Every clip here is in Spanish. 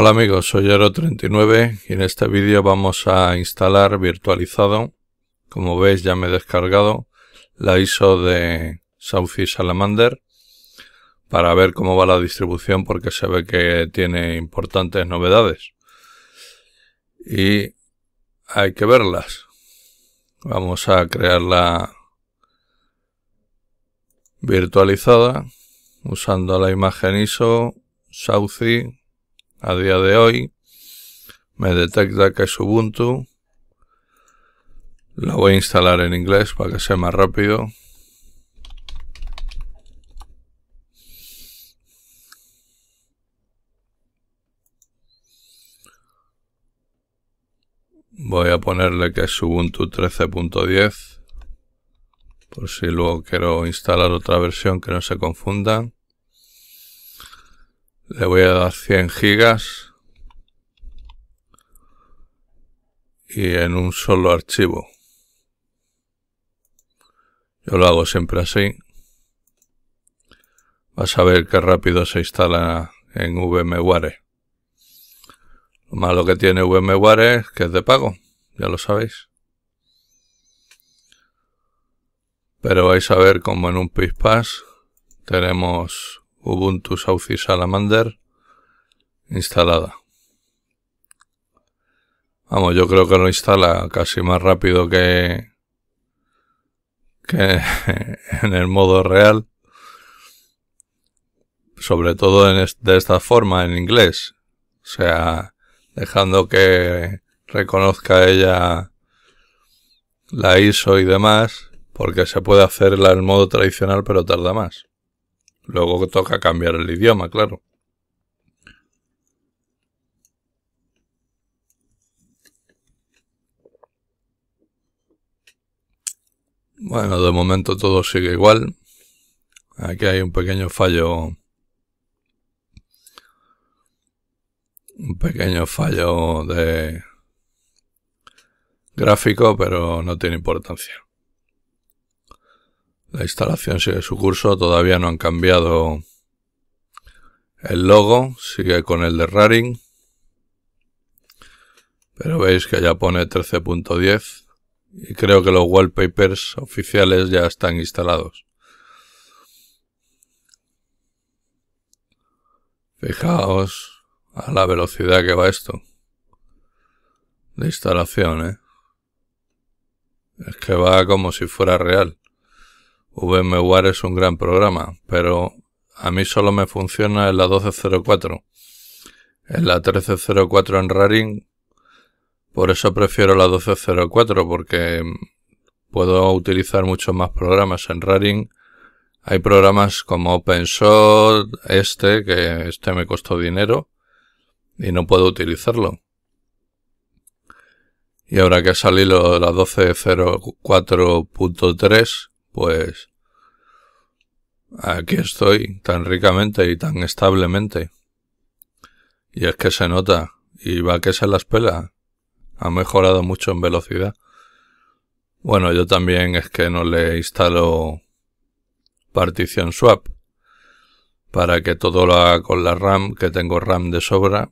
Hola amigos, soy Ero39 y en este vídeo vamos a instalar virtualizado, como veis ya me he descargado, la ISO de Saucy Salamander para ver cómo va la distribución porque se ve que tiene importantes novedades y hay que verlas. Vamos a crearla virtualizada usando la imagen ISO Saucy a día de hoy. Me detecta que es Ubuntu. Lo voy a instalar en inglés para que sea más rápido. Voy a ponerle que es Ubuntu 13.10 por si luego quiero instalar otra versión que no se confundan. Le voy a dar 100 gigas. Y en un solo archivo. Yo lo hago siempre así. Vas a ver qué rápido se instala en VMware. Lo malo que tiene VMware es que es de pago, ya lo sabéis. Pero vais a ver como en un PISPAS tenemos Ubuntu Saucy Salamander instalada. Vamos, yo creo que lo instala casi más rápido que, en el modo real. Sobre todo en de esta forma, en inglés. O sea, dejando que reconozca ella la ISO y demás, porque se puede hacerla en modo tradicional, pero tarda más. Luego toca cambiar el idioma, claro. Bueno, de momento todo sigue igual. Aquí hay un pequeño fallo. Un pequeño fallo de gráfico, pero no tiene importancia. La instalación sigue su curso, todavía no han cambiado el logo, sigue con el de Raring. Pero veis que ya pone 13.10 y creo que los wallpapers oficiales ya están instalados. Fijaos a la velocidad que va esto de instalación, ¿eh? Es que va como si fuera real. VMware es un gran programa, pero a mí solo me funciona en la 1204. En la 1304 en Raring, por eso prefiero la 1204, porque puedo utilizar muchos más programas en Raring. Hay programas como OpenShot, este, que este me costó dinero y no puedo utilizarlo. Y ahora que ha salido la 12.04.3, pues aquí estoy tan ricamente y tan establemente. Y es que se nota, y va que se las pela. Ha mejorado mucho en velocidad. Bueno, yo también es que no le instalo partición swap para que todo lo haga con la RAM, que tengo RAM de sobra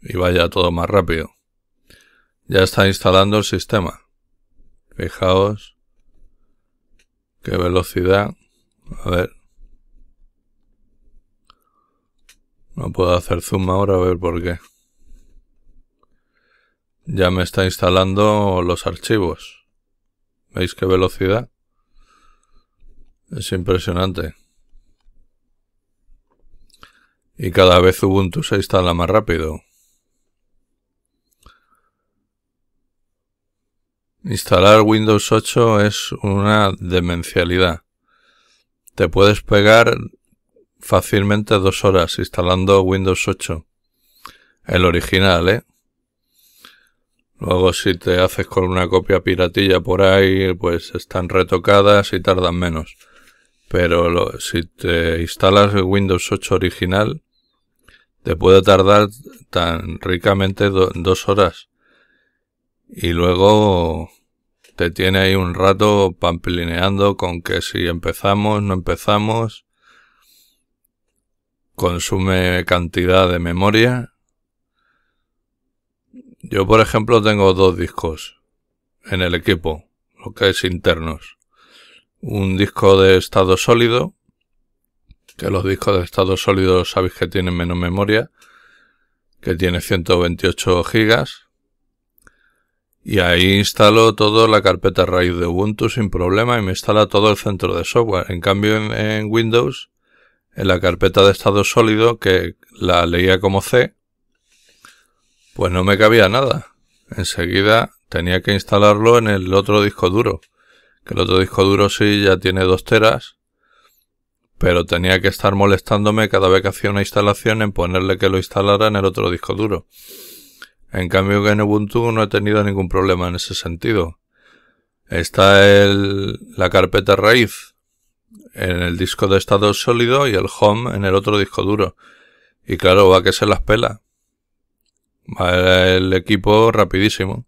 y vaya todo más rápido. Ya está instalando el sistema. Fijaos. ¿Qué velocidad? A ver. No puedo hacer zoom ahora, a ver por qué. Ya me está instalando los archivos. ¿Veis qué velocidad? Es impresionante. Y cada vez Ubuntu se instala más rápido. Instalar Windows 8 es una demencialidad. Te puedes pegar fácilmente dos horas instalando Windows 8. El original, ¿eh? Luego si te haces con una copia piratilla por ahí, pues están retocadas y tardan menos. Pero lo, si te instalas Windows 8 original, te puede tardar tan ricamente dos horas. Y luego te tiene ahí un rato pampilineando con que si empezamos, no empezamos, consume cantidad de memoria. Yo, por ejemplo, tengo dos discos en el equipo, lo que es internos. Un disco de estado sólido, que los discos de estado sólido sabéis que tienen menos memoria, que tiene 128 gigas y ahí instalo toda la carpeta raíz de Ubuntu sin problema y me instala todo el centro de software. En cambio en, Windows, en la carpeta de estado sólido, que la leía como C, pues no me cabía nada. Enseguida tenía que instalarlo en el otro disco duro. Que el otro disco duro sí ya tiene dos teras pero tenía que estar molestándome cada vez que hacía una instalación en ponerle que lo instalara en el otro disco duro. En cambio que en Ubuntu no he tenido ningún problema en ese sentido. Está la carpeta raíz en el disco de estado sólido y el home en el otro disco duro. Y claro, va que se las pela. Va el equipo rapidísimo.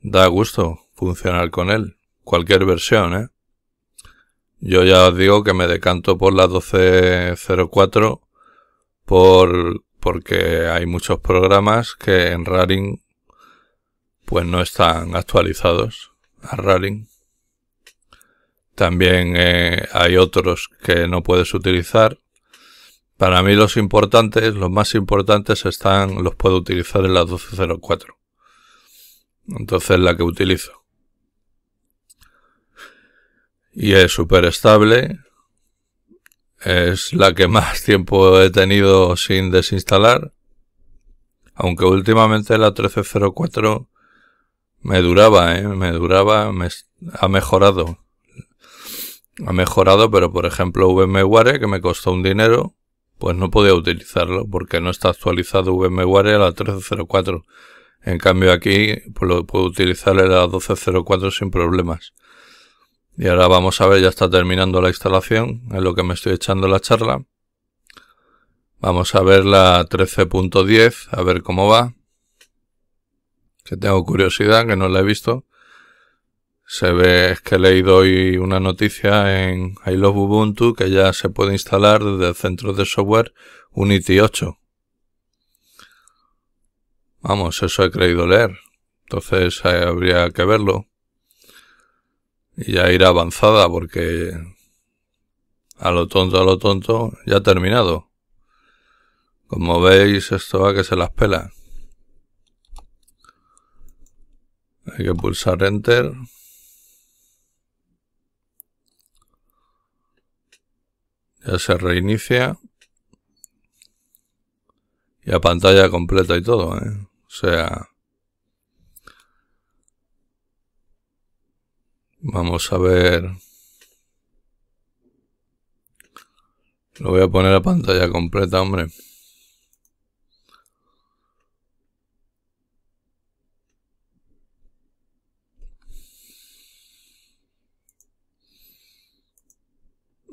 Da gusto funcionar con él. Cualquier versión, ¿eh? Yo ya os digo que me decanto por la 1204 por porque hay muchos programas que en Raring pues no están actualizados a Raring. También eh, hay otros que no puedes utilizar. Para mí los importantes, los más importantes están, los puedo utilizar en la 1204. Entonces la que utilizo. Y es súper estable, es la que más tiempo he tenido sin desinstalar, aunque últimamente la 1304 me duraba, ¿eh? me duraba, me ha mejorado. Ha mejorado, pero por ejemplo VMware, que me costó un dinero, pues no podía utilizarlo porque no está actualizado VMware a la 1304. En cambio aquí pues lo puedo utilizar la 1204 sin problemas. Y ahora vamos a ver, ya está terminando la instalación, es lo que me estoy echando la charla. Vamos a ver la 13.10, a ver cómo va. Que tengo curiosidad, que no la he visto. Se ve, es que he leído hoy una noticia en I Love Ubuntu que ya se puede instalar desde el centro de software Unity 8. Vamos, eso he creído leer. Entonces eh, habría que verlo y ya ir avanzada porque a lo tonto, a lo tonto, ya ha terminado. Como veis, esto va que se las pela. Hay que pulsar Enter. Ya se reinicia. Y a pantalla completa y todo, ¿eh? O sea... Vamos a ver. Lo voy a poner a pantalla completa, hombre.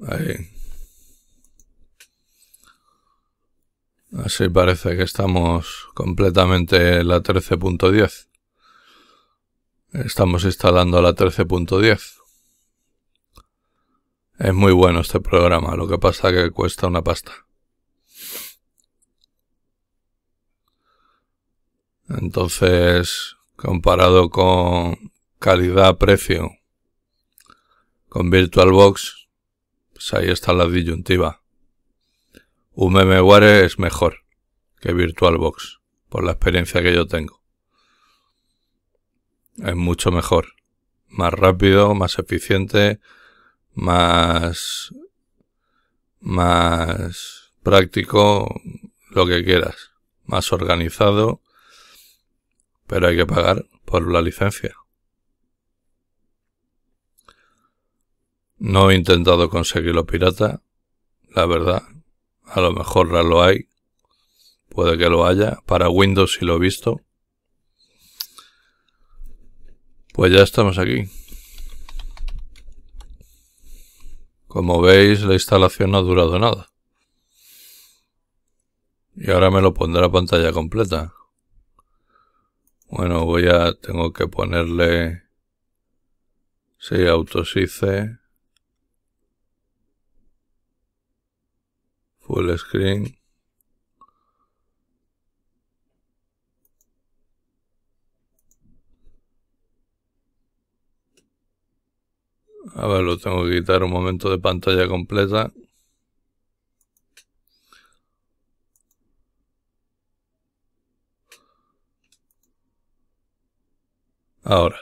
Ahí. Así parece que estamos completamente en la 13.10. Estamos instalando la 13.10. Es muy bueno este programa, lo que pasa que cuesta una pasta. Entonces, comparado con calidad-precio, con VirtualBox, pues ahí está la disyuntiva. Un MMWare es mejor que VirtualBox, por la experiencia que yo tengo es mucho mejor. Más rápido, más eficiente, más, más práctico, lo que quieras. Más organizado, pero hay que pagar por la licencia. No he intentado conseguirlo pirata, la verdad. A lo mejor lo hay. Puede que lo haya. Para Windows sí lo he visto. Pues ya estamos aquí. Como veis, la instalación no ha durado nada. Y ahora me lo pondrá a pantalla completa. Bueno, voy a... Tengo que ponerle... Sí, autosice. Full screen. A ver, lo tengo que quitar un momento de pantalla completa. Ahora,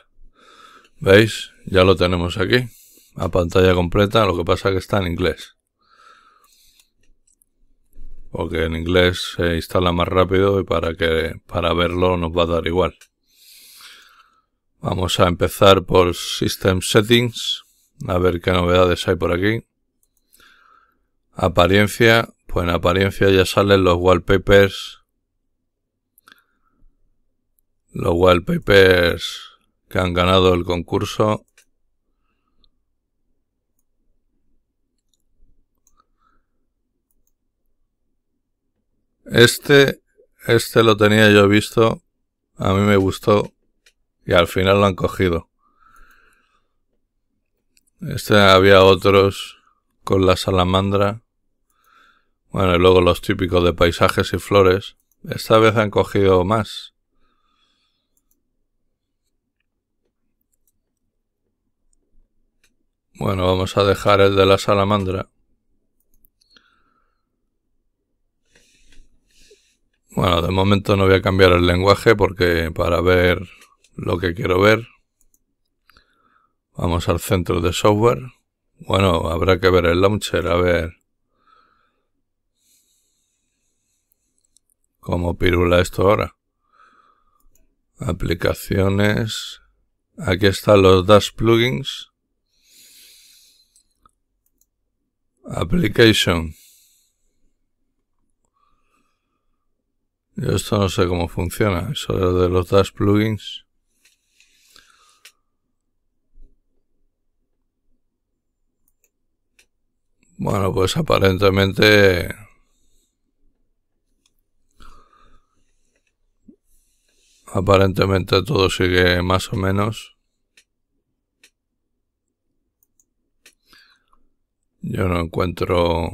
¿veis? Ya lo tenemos aquí, a pantalla completa, lo que pasa que está en inglés. Porque en inglés se instala más rápido y para, que, para verlo nos va a dar igual. Vamos a empezar por System Settings. A ver qué novedades hay por aquí. Apariencia. Pues en apariencia ya salen los wallpapers. Los wallpapers que han ganado el concurso. Este, este lo tenía yo visto, a mí me gustó y al final lo han cogido. Este había otros con la salamandra. Bueno, y luego los típicos de paisajes y flores. Esta vez han cogido más. Bueno, vamos a dejar el de la salamandra. Bueno, de momento no voy a cambiar el lenguaje porque para ver lo que quiero ver Vamos al centro de software. Bueno, habrá que ver el launcher, a ver. ¿Cómo pirula esto ahora? Aplicaciones. Aquí están los Dash plugins. Application. Yo esto no sé cómo funciona. Eso de los Dash plugins. Bueno, pues aparentemente... Aparentemente todo sigue más o menos. Yo no encuentro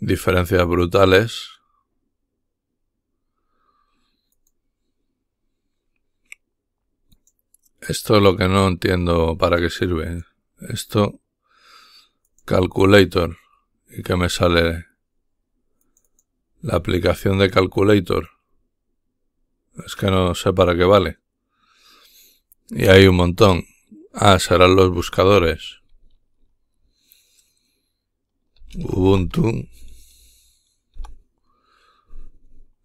diferencias brutales. Esto es lo que no entiendo para qué sirve esto calculator y que me sale la aplicación de calculator es que no sé para qué vale y hay un montón ah serán los buscadores ubuntu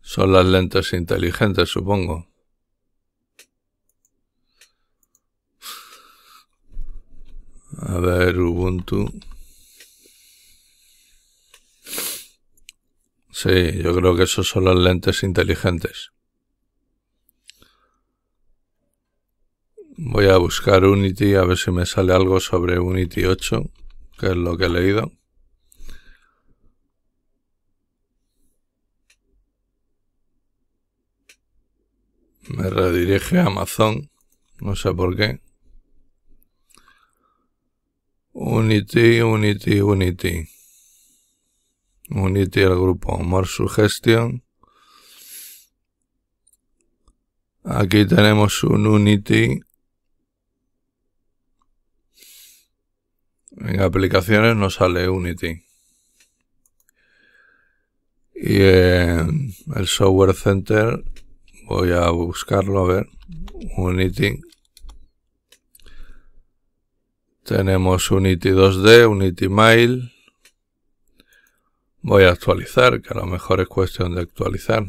son las lentes inteligentes supongo A ver, Ubuntu. Sí, yo creo que esos son las lentes inteligentes. Voy a buscar Unity a ver si me sale algo sobre Unity 8, que es lo que he leído. Me redirige a Amazon, no sé por qué. Unity Unity Unity Unity al grupo Amor Sugestión. Aquí tenemos un Unity En aplicaciones no sale Unity. Y en el Software Center voy a buscarlo, a ver. Unity. Tenemos Unity 2D, Unity Mail. Voy a actualizar, que a lo mejor es cuestión de actualizar.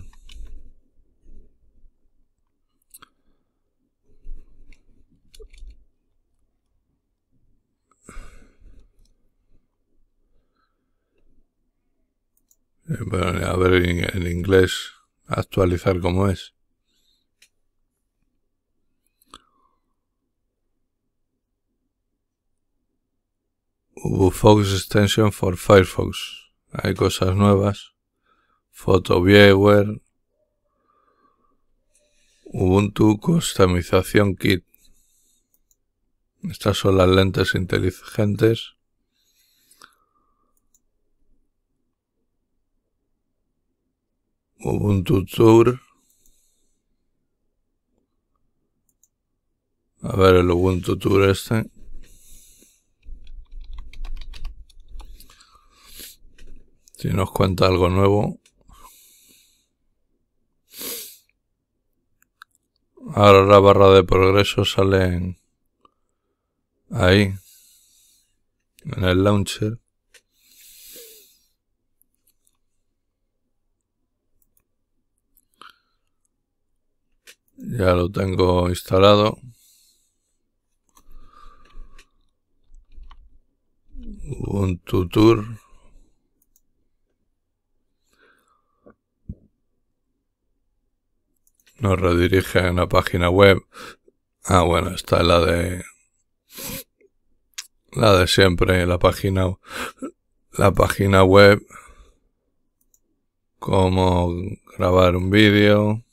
Eh, a ver en, inglés actualizar como es. Ufox Extension for Firefox. Hay cosas nuevas. ...Photo Viewer... Ubuntu Customización Kit. Estas son las lentes inteligentes. Ubuntu Tour. A ver el Ubuntu Tour este. Si nos cuenta algo nuevo. Ahora la barra de progreso sale ahí, en el launcher. Ya lo tengo instalado. Un tutor nos redirige a una página web. Ah, bueno, está la de la de siempre, la página la página web cómo grabar un vídeo.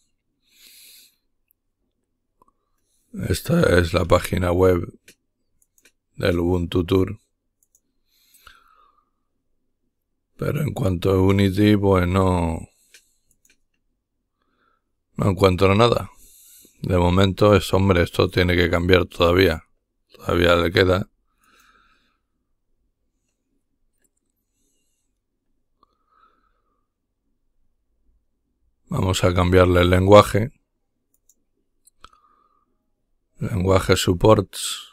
Esta es la página web del Ubuntu Tour. Pero en cuanto a Unity, pues no no encuentro nada. De momento es, hombre, esto tiene que cambiar todavía. Todavía le queda. Vamos a cambiarle el lenguaje. Lenguaje supports.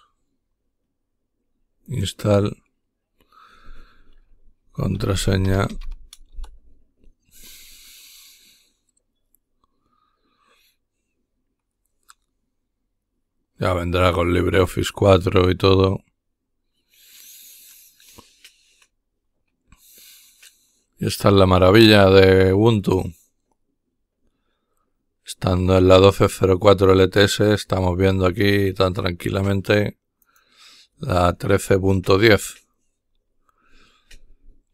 Install. Contraseña Ya vendrá con LibreOffice 4 y todo. Y esta es la maravilla de Ubuntu. Estando en la 12.04 LTS, estamos viendo aquí tan tranquilamente la 13.10.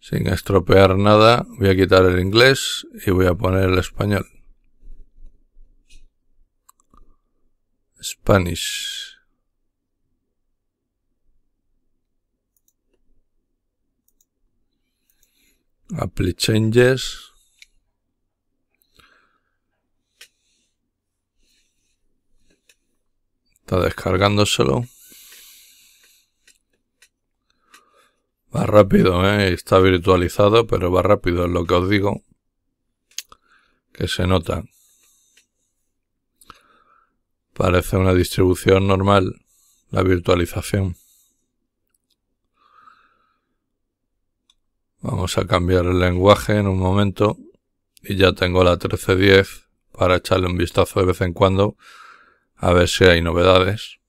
Sin estropear nada, voy a quitar el inglés y voy a poner el español. Spanish. Apply changes. Está descargándoselo. Va rápido, ¿eh? está virtualizado, pero va rápido, es lo que os digo. Que se nota. Parece una distribución normal, la virtualización. Vamos a cambiar el lenguaje en un momento y ya tengo la 1310 para echarle un vistazo de vez en cuando a ver si hay novedades.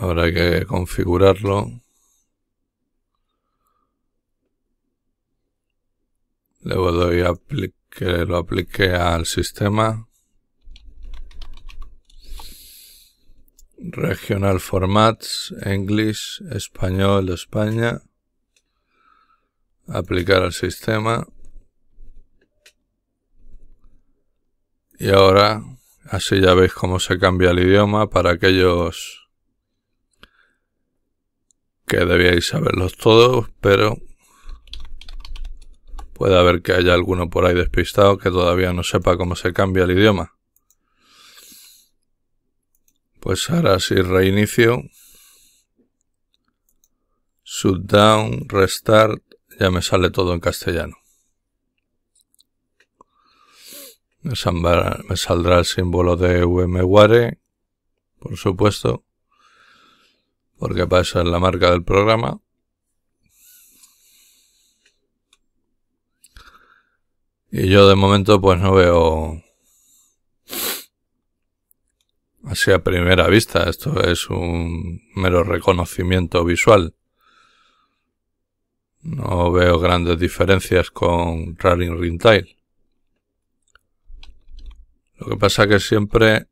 Habrá que configurarlo. le doy que lo aplique al sistema. Regional Formats, English, Español, España. Aplicar al sistema. Y ahora, así ya veis cómo se cambia el idioma para aquellos que debíais saberlos todos, pero puede haber que haya alguno por ahí despistado que todavía no sepa cómo se cambia el idioma. Pues ahora sí reinicio. Shutdown, restart, ya me sale todo en castellano. Me saldrá el símbolo de VMware, por supuesto porque pasa en la marca del programa. Y yo de momento pues no veo así a primera vista, esto es un mero reconocimiento visual. No veo grandes diferencias con Raring Rintail. Lo que pasa que siempre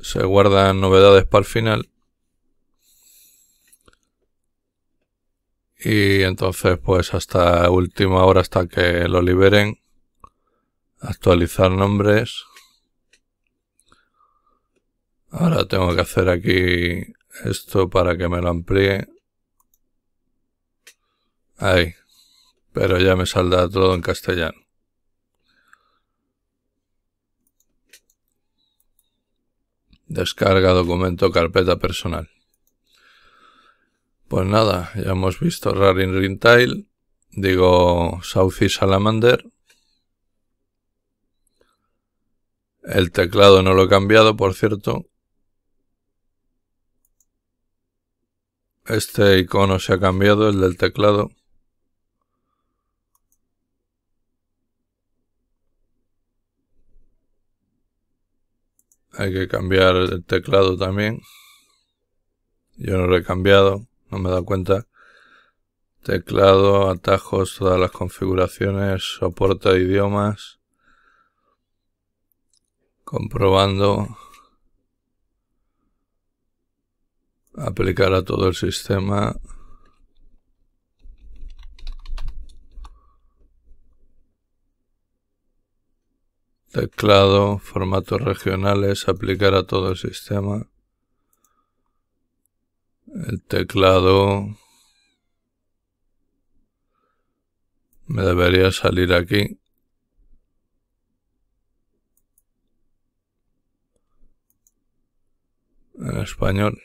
se guardan novedades para el final. Y entonces, pues hasta última hora, hasta que lo liberen, actualizar nombres. Ahora tengo que hacer aquí esto para que me lo amplíe. Ahí. Pero ya me salda todo en castellano. Descarga documento carpeta personal. Pues nada, ya hemos visto Rarin Rintail, digo Saucy Salamander. El teclado no lo he cambiado, por cierto. Este icono se ha cambiado, el del teclado. Hay que cambiar el teclado también. Yo no lo he cambiado, no me he dado cuenta. Teclado, atajos, todas las configuraciones, soporta idiomas. Comprobando. Aplicar a todo el sistema. teclado, formatos regionales, aplicar a todo el sistema. El teclado me debería salir aquí. En español.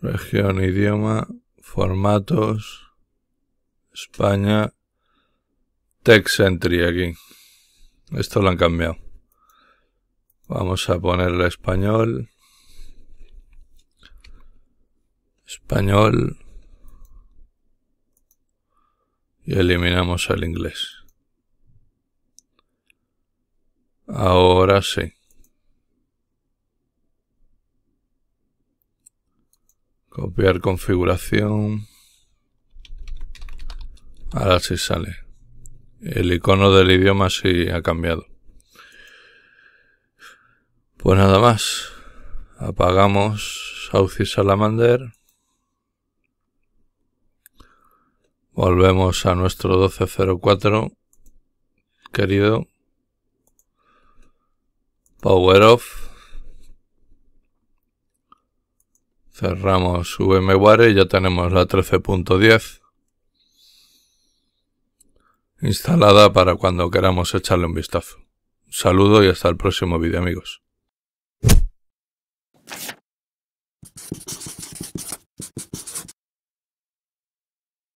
región, idioma, formatos, España, text entry aquí. Esto lo han cambiado. Vamos a ponerle español. Español. Y eliminamos el inglés. Ahora sí. Copiar configuración. Ahora sí sale. El icono del idioma sí ha cambiado. Pues nada más. Apagamos Saucy Salamander. Volvemos a nuestro 1204. Querido. Power off. Cerramos VMware y ya tenemos la 13.10 instalada para cuando queramos echarle un vistazo. Un saludo y hasta el próximo vídeo amigos.